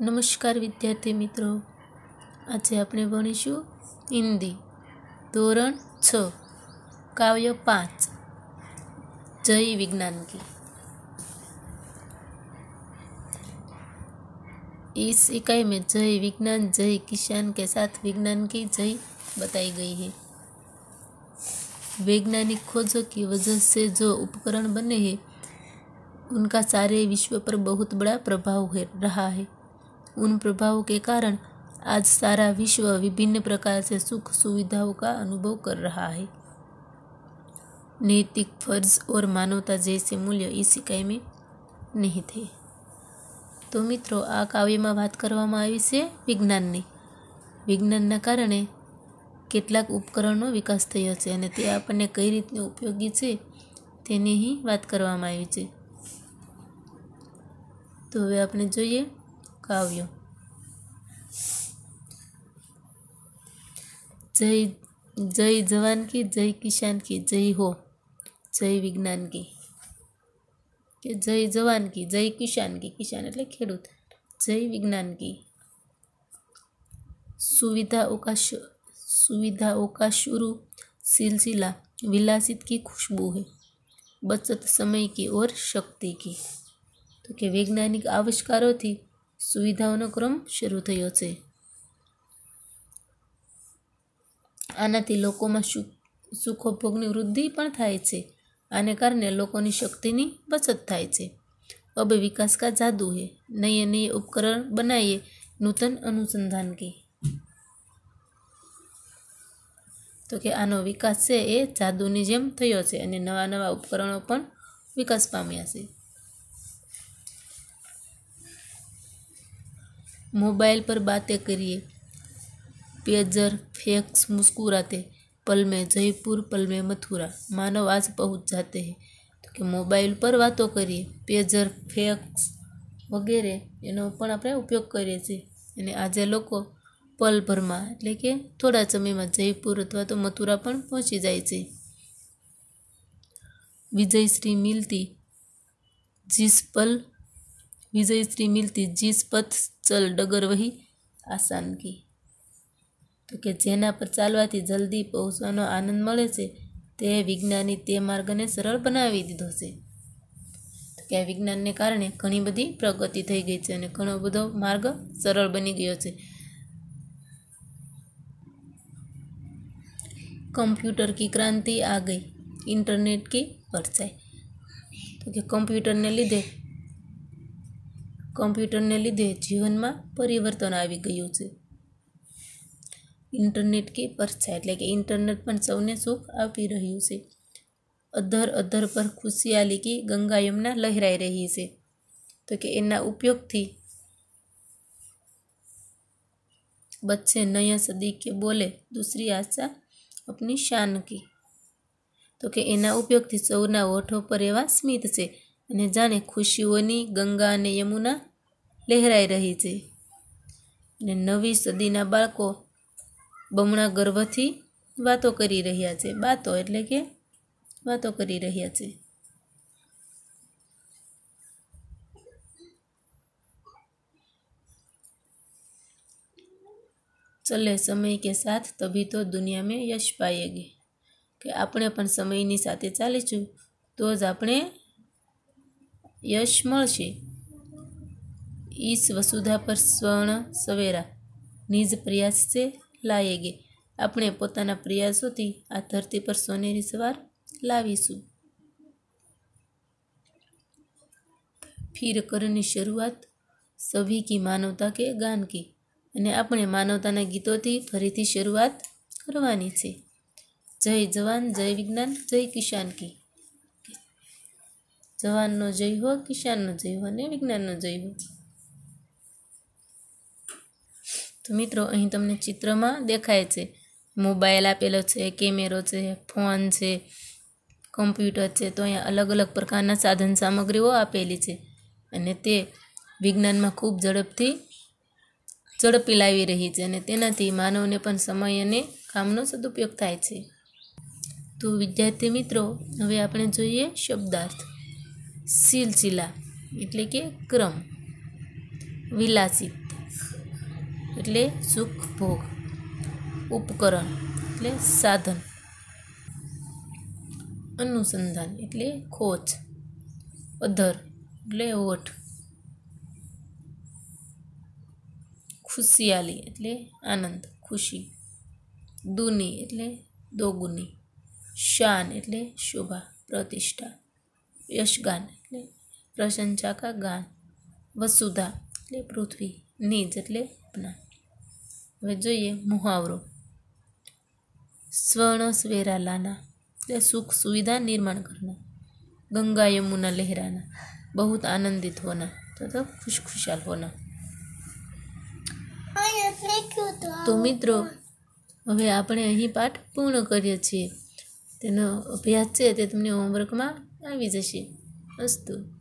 नमस्कार विद्यार्थी मित्रों आज आप भू हिंदी धोरण छव्य पांच जय विज्ञान की इस इकाई में जय विज्ञान जय किसान के साथ विज्ञान की जय बताई गई है वैज्ञानिक खोजों की वजह से जो उपकरण बने हैं उनका सारे विश्व पर बहुत बड़ा प्रभाव है रहा है उन प्रभावों के कारण आज सारा विश्व विभिन्न प्रकार से सुख सुविधाओं का अनुभव कर रहा है नैतिक फर्ज और मानवता जैसे મૂલ્ય इस इकाई में નહીં थे તો મિત્રો આ કાવ્યમાં વાત કરવામાં આવી છે વિજ્ઞાનની વિજ્ઞાનના કારણે કેટલાક ઉપકરણનો વિકાસ થયો છે અને તે આપણને કઈ રીતે ઉપયોગી છે તેની વાત કરવામાં આવી છે તો હવે આપણે જોઈએ કાવ્યો જય જય જવાન કી જય કિસાન કી જય હો જય વિજ્ઞાન કી કે જય જવાન કી જય કિસાન કી કિસાન એટલે ખેડૂત જય વિજ્ઞાન કી સુવિધા અવકાશ સુવિધા અવકાશ शुरू सिलसिला विलासित की खुशबू है બચત સમય કી ઓર શક્તિ કી તો કે વૈજ્ઞાનિક આવિષ્કારોથી સુવિધાઓનો ક્રમ શરૂ થયો છે આનાથી લોકોમાં સુખોભોગની વૃદ્ધિ પણ થાય છે આને કારણે લોકોની શક્તિની બચત થાય છે અબ વિકાસ કા જાદુ હે નયે નયે ઉપકરણ બનાવીએ નૂતન અનુસંધાન કી તો કે આનો વિકાસ છે એ જાદુની જેમ થયો છે અને નવા નવા ઉપકરણો પણ વિકાસ પામ્યા છે મોબાઈલ પર બાતે કરીએ પેજર ફેક્સ મુસ્કુરાતે પલમે જયપુર પલમે મથુરા માનવ આજ પહોંચ જાતે पहुंच તો કે મોબાઈલ પર વાતો કરીએ પેજર ફેક્સ વગેરે એનો પણ આપણે ઉપયોગ કરીએ છીએ અને આજે લોકો પલભરમાં એટલે કે થોડા સમયમાં જયપુર અથવા તો મથુરા પણ પહોંચી જાય છે વિજયશ્રી મિલતી જીસ પલ વિજયશ્રી મિલતી જીસ પથ ચલ ડગર વહી આસાનગી તો કે જેના પર ચાલવાથી જલ્દી પહોંચવાનો આનંદ મળે છે તે વિજ્ઞાની તે માર્ગને સરળ બનાવી દીધો છે તો કે આ વિજ્ઞાનને કારણે ઘણી બધી પ્રગતિ થઈ ગઈ છે અને ઘણો બધો માર્ગ સરળ બની ગયો છે કમ્પ્યુટર કી ક્રાંતિ આ ગઈ ઇન્ટરનેટ કી પરચાઈ તો કે કમ્પ્યુટરને લીધે કમ્પ્યુટરને લીધે જીવનમાં પરિવર્તન આવી ગયું છે ઇન્ટરનેટ કે પરછા એટલે કે ઇન્ટરનેટ પણ સૌને સુખ આપી રહ્યું છે અધર અધર પર ખુશિયાલી કે ગંગા યમના લહેરાઈ રહી છે તો કે એના ઉપયોગથી બચ્ચે નયા સદી કે બોલે દૂસરી આશા અપની શાન કી તો કે એના ઉપયોગથી સૌના ઓઠો પર એવા સ્મિત છે અને જાણે ખુશીઓની ગંગા અને યમુના લહેરાઈ રહી છે અને નવી સદીના બાળકો બમણા ગર્વથી વાતો કરી રહ્યા છે બાતો એટલે કે વાતો કરી રહ્યા છે ચલે સમય કે સાથ તભી તો દુનિયા મેં યશ પાએગી કે આપણે પણ સમયની સાથે ચાલીશું તો જ આપણે યશ મળશે ઈશ વસુધા પર સ્વર્ણ સવેરા નિજ પ્રયાસ સે લાયેગે આપણે પોતાના પ્રયાસોથી આ ધરતી પર સોનેરી સવાર લાવીશું ફિર કરની શરૂઆત સભી કી માનવતા કે ગાન કી અને આપણે માનવતાના ગીતોથી ફરીથી શરૂઆત કરવાની છે જય જવાન જય વિજ્ઞાન જય કિશાન કી જવાનનો જય હો કિસાનનો જય હો અને વિજ્ઞાનનો જય હો તો મિત્રો અહીં તમને ચિત્રમાં દેખાય છે મોબાઈલ આપેલો છે કેમેરો છે ફોન છે કોમ્પ્યુટર છે તો અહીંયા અલગ અલગ પ્રકારના સાધન સામગ્રીઓ આપેલી છે અને તે વિજ્ઞાનમાં ખૂબ ઝડપથી ઝડપી લાવી રહી છે અને તેનાથી માનવને પણ સમય અને કામનો સદુપયોગ થાય છે તો વિદ્યાર્થી મિત્રો હવે આપણે જોઈએ શબ્દાર્થ સિલસિલા એટલે કે ક્રમ વિલાસિત એટલે સુખ ભોગ ઉપકરણ એટલે સાધન અનુસંધાન એટલે ખોજ અધર એટલે હોઠ ખુશિયાલી એટલે આનંદ ખુશી દુની એટલે દોગુની શાન એટલે શોભા પ્રતિષ્ઠા યશગાન એટલે પ્રશંસા કા ગાન વસુધા એટલે પૃથ્વી નીજ એટલે અપના હવે જોઈએ મુહાવરો સ્વર્ણ સ્વેરા લાના એટલે સુખ સુવિધા નિર્માણ કરના ગંગા યમુના લહેરાના બહુ આનંદિત હોના તથા ખુશખુશાલ હોના તો મિત્રો હવે આપણે અહીં પાઠ પૂર્ણ કરીએ છીએ તેનો અભ્યાસ છે તે તમને હોમવર્કમાં दहावीच अशी असतो